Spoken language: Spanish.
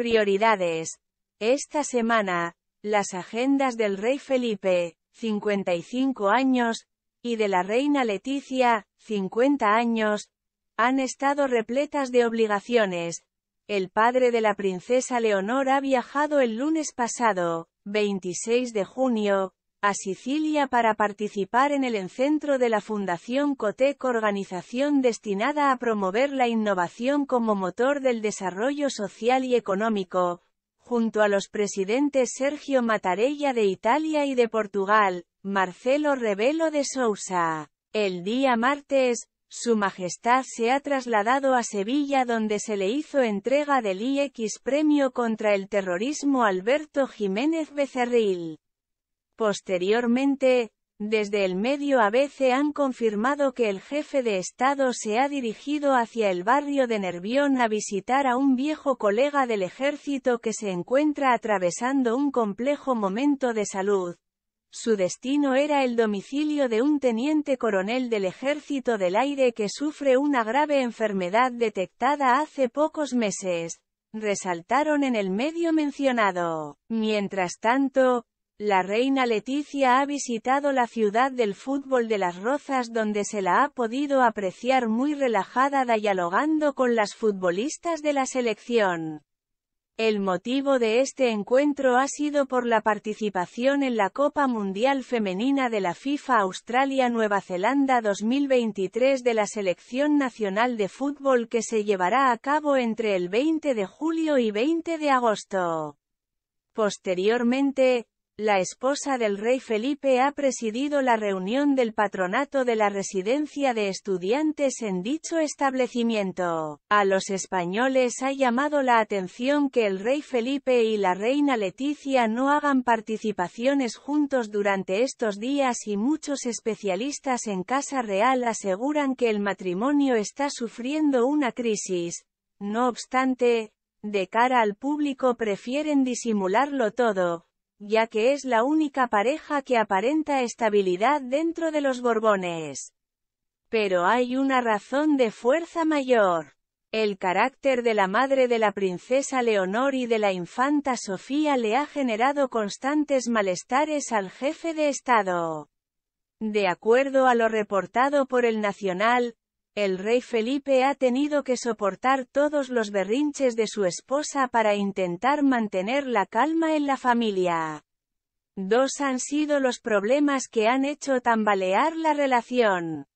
Prioridades. Esta semana, las agendas del rey Felipe, 55 años, y de la reina Leticia, 50 años, han estado repletas de obligaciones. El padre de la princesa Leonor ha viajado el lunes pasado, 26 de junio, a Sicilia para participar en el Encentro de la Fundación COTEC organización destinada a promover la innovación como motor del desarrollo social y económico, junto a los presidentes Sergio Matarella de Italia y de Portugal, Marcelo Rebelo de Sousa. El día martes, su Majestad se ha trasladado a Sevilla donde se le hizo entrega del IX Premio contra el Terrorismo Alberto Jiménez Becerril. Posteriormente, desde el medio ABC han confirmado que el jefe de Estado se ha dirigido hacia el barrio de Nervión a visitar a un viejo colega del ejército que se encuentra atravesando un complejo momento de salud. Su destino era el domicilio de un teniente coronel del ejército del aire que sufre una grave enfermedad detectada hace pocos meses resaltaron en el medio mencionado. Mientras tanto, la reina Leticia ha visitado la ciudad del fútbol de las Rozas donde se la ha podido apreciar muy relajada dialogando con las futbolistas de la selección. El motivo de este encuentro ha sido por la participación en la Copa Mundial Femenina de la FIFA Australia-Nueva Zelanda 2023 de la Selección Nacional de Fútbol que se llevará a cabo entre el 20 de julio y 20 de agosto. Posteriormente, la esposa del rey Felipe ha presidido la reunión del patronato de la residencia de estudiantes en dicho establecimiento. A los españoles ha llamado la atención que el rey Felipe y la reina Leticia no hagan participaciones juntos durante estos días y muchos especialistas en Casa Real aseguran que el matrimonio está sufriendo una crisis. No obstante, de cara al público prefieren disimularlo todo, ya que es la única pareja que aparenta estabilidad dentro de los Borbones. Pero hay una razón de fuerza mayor. El carácter de la madre de la princesa Leonor y de la infanta Sofía le ha generado constantes malestares al jefe de Estado. De acuerdo a lo reportado por el Nacional, el rey Felipe ha tenido que soportar todos los berrinches de su esposa para intentar mantener la calma en la familia. Dos han sido los problemas que han hecho tambalear la relación.